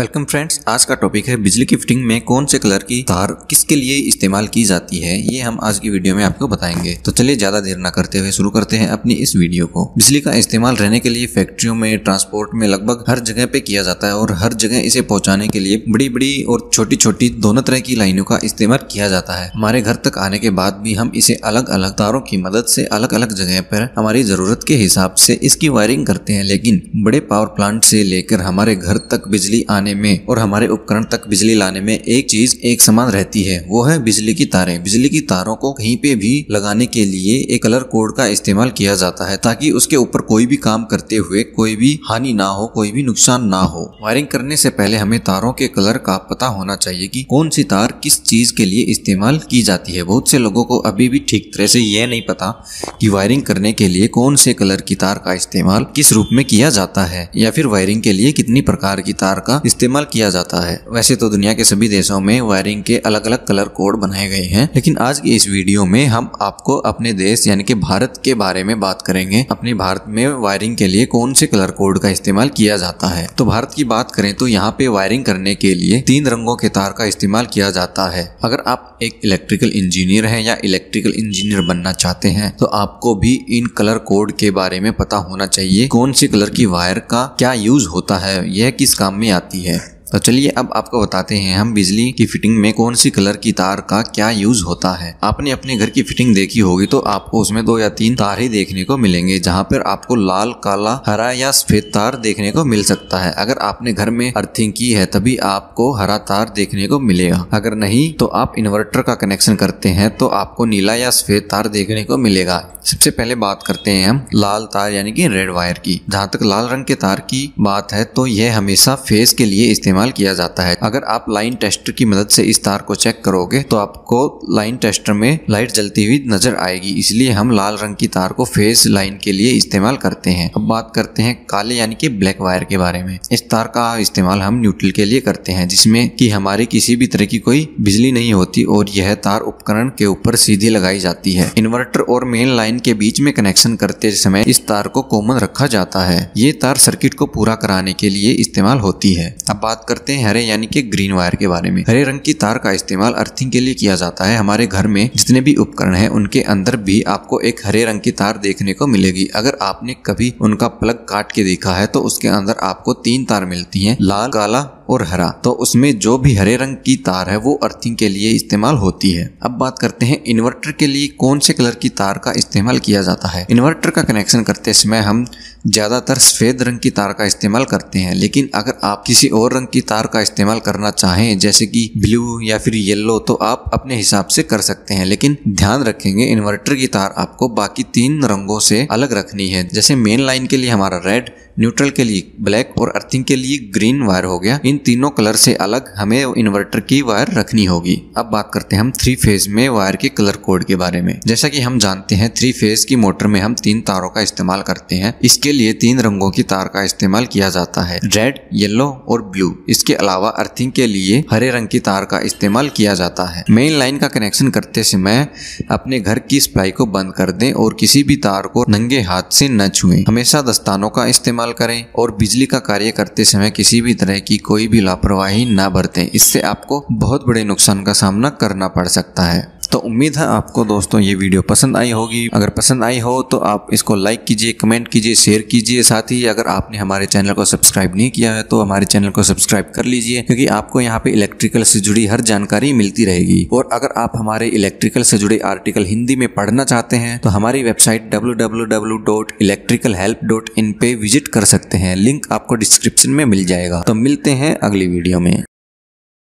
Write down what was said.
welcome friends आज का topic है बिजली की फिटिंग में कौन से कलर की तार किसके लिए इस्तेमाल की जाती है ये हम आज की वीडियो में आपको बताएंगे तो चलिए ज्यादा देर ना करते हुए शुरू करते हैं अपनी इस वीडियो को बिजली का इस्तेमाल रहने के लिए फैक्ट्रियों में ट्रांसपोर्ट में लगभग हर जगह पे किया जाता है और हर जगह इसे पहुंचाने के लिए बड़ी बड़ी और छोटी छोटी दोनों तरह की लाइनों का इस्तेमाल किया जाता है हमारे घर तक आने के बाद भी हम इसे अलग अलग तारों की मदद से अलग अलग जगह पर हमारी जरूरत के हिसाब से इसकी वायरिंग करते हैं लेकिन बड़े पावर प्लांट से लेकर हमारे घर तक बिजली आने बनाने में और हमारे उपकरण तक बिजली लाने में एक चीज एक समान रहती है वो है बिजली की तारें बिजली की तारों को कहीं पे भी लगाने के लिए एक कलर कोड का इस्तेमाल किया जाता है ताकि उसके ऊपर कोई भी काम करते हुए कोई भी हानि ना हो कोई भी नुकसान ना हो वायरिंग करने से पहले हमें तारों के कलर का पता होना चाहिए कि कौन सी तार किस चीज के लिए इस्तेमाल की जाती है बहुत से लोगों को अभी भी ठीक तरह से यह नहीं पता कि वायरिंग करने के लिए कौन से कलर की तार का इस्तेमाल किस रूप में किया जाता है या फिर वायरिंग के लिए कितनी प्रकार की तार का इस्तेमाल किया जाता है वैसे तो दुनिया के सभी देशों में वायरिंग के अलग अलग कलर कोड बनाए गए हैं लेकिन आज की इस वीडियो में हम आपको अपने देश यानी कि भारत के बारे में बात करेंगे अपने भारत में वायरिंग के लिए कौन से कलर कोड का इस्तेमाल किया जाता है तो भारत की बात करें तो यहाँ पे वायरिंग करने के लिए तीन रंगों के तार का इस्तेमाल किया जाता है अगर आप एक इलेक्ट्रिकल इंजीनियर हैं या इलेक्ट्रिकल इंजीनियर बनना चाहते हैं तो आपको भी इन कलर कोड के बारे में पता होना चाहिए कौन से कलर की वायर का क्या यूज होता है यह किस काम में आती है है तो चलिए अब आपको बताते हैं हम बिजली की फिटिंग में कौन सी कलर की तार का क्या यूज होता है आपने अपने घर की फिटिंग देखी होगी तो आपको उसमें दो या तीन तार ही देखने को मिलेंगे जहाँ पर आपको लाल काला हरा या सफेद तार देखने को मिल सकता है अगर आपने घर में अर्थिंग की है तभी आपको हरा तार देखने को मिलेगा अगर नहीं तो आप इन्वर्टर का कनेक्शन करते हैं तो आपको नीला या सफेद तार देखने को मिलेगा सबसे पहले बात करते हैं हम लाल तार यानी कि रेड वायर की जहाँ तक लाल रंग के तार की बात है तो यह हमेशा फेस के लिए इस्तेमाल इस्तेमाल किया जाता है अगर आप लाइन टेस्टर की मदद से इस तार को चेक करोगे तो आपको लाइन टेस्टर में लाइट जलती हुई नजर आएगी इसलिए हम लाल रंग की तार को फेस लाइन के लिए इस्तेमाल करते हैं अब बात करते हैं काले यानी कि ब्लैक वायर के बारे में इस तार का इस्तेमाल हम न्यूट्रल के लिए करते हैं जिसमें कि हमारी किसी भी तरह की कोई बिजली नहीं होती और यह तार उपकरण के ऊपर सीधी लगाई जाती है इन्वर्टर और मेन लाइन के बीच में कनेक्शन करते समय इस तार को कॉमन रखा जाता है ये तार सर्किट को पूरा कराने के लिए इस्तेमाल होती है अब बात करते हैं हरे यानी कि ग्रीन वायर के बारे में हरे रंग की तार का इस्तेमाल अर्थिंग के लिए किया जाता है हमारे घर में जितने भी उपकरण है उनके अंदर भी आपको एक हरे रंग की तार देखने को मिलेगी अगर आपने कभी उनका प्लग काट के देखा है तो उसके अंदर आपको तीन तार मिलती है लाल काला और हरा तो उसमें जो भी हरे रंग की तार है वो अर्थिंग के लिए इस्तेमाल होती है अब बात करते हैं इन्वर्टर के लिए कौन से कलर की तार का इस्तेमाल किया जाता है इन्वर्टर का कनेक्शन करते समय हम ज़्यादातर सफ़ेद रंग की तार का इस्तेमाल करते हैं लेकिन अगर आप किसी और रंग की तार का इस्तेमाल करना चाहें जैसे कि ब्लू या फिर येलो तो आप अपने हिसाब से कर सकते हैं लेकिन ध्यान रखेंगे इन्वर्टर की तार आपको बाकी तीन रंगों से अलग रखनी है जैसे मेन लाइन के लिए हमारा रेड न्यूट्रल के लिए ब्लैक और अर्थिंग के लिए ग्रीन वायर हो गया इन तीनों कलर से अलग हमें इन्वर्टर की वायर रखनी होगी अब बात करते हैं हम थ्री फेज में वायर के कलर कोड के बारे में जैसा कि हम जानते हैं थ्री फेज की मोटर में हम तीन तारों का इस्तेमाल करते हैं इसके लिए तीन रंगों की तार का इस्तेमाल किया जाता है रेड येलो और ब्लू इसके अलावा अर्थिंग के लिए हरे रंग की तार का इस्तेमाल किया जाता है मेन लाइन का कनेक्शन करते समय अपने घर की सप्लाई को बंद कर दे और किसी भी तार को नंगे हाथ से न छुए हमेशा दस्तानों का इस्तेमाल इस्तेमाल करें और बिजली का कार्य करते समय किसी भी तरह की कोई भी लापरवाही ना बरतें इससे आपको बहुत बड़े नुकसान का सामना करना पड़ सकता है तो उम्मीद है आपको दोस्तों ये वीडियो पसंद आई होगी अगर पसंद आई हो तो आप इसको लाइक कीजिए कमेंट कीजिए शेयर कीजिए साथ ही अगर आपने हमारे चैनल को सब्सक्राइब नहीं किया है तो हमारे चैनल को सब्सक्राइब कर लीजिए क्योंकि आपको यहाँ पे इलेक्ट्रिकल से जुड़ी हर जानकारी मिलती रहेगी और अगर आप हमारे इलेक्ट्रिकल से जुड़े आर्टिकल हिंदी में पढ़ना चाहते हैं तो हमारी वेबसाइट डब्ल्यू पे विजिट कर सकते हैं लिंक आपको डिस्क्रिप्शन में मिल जाएगा तो मिलते हैं अगली वीडियो में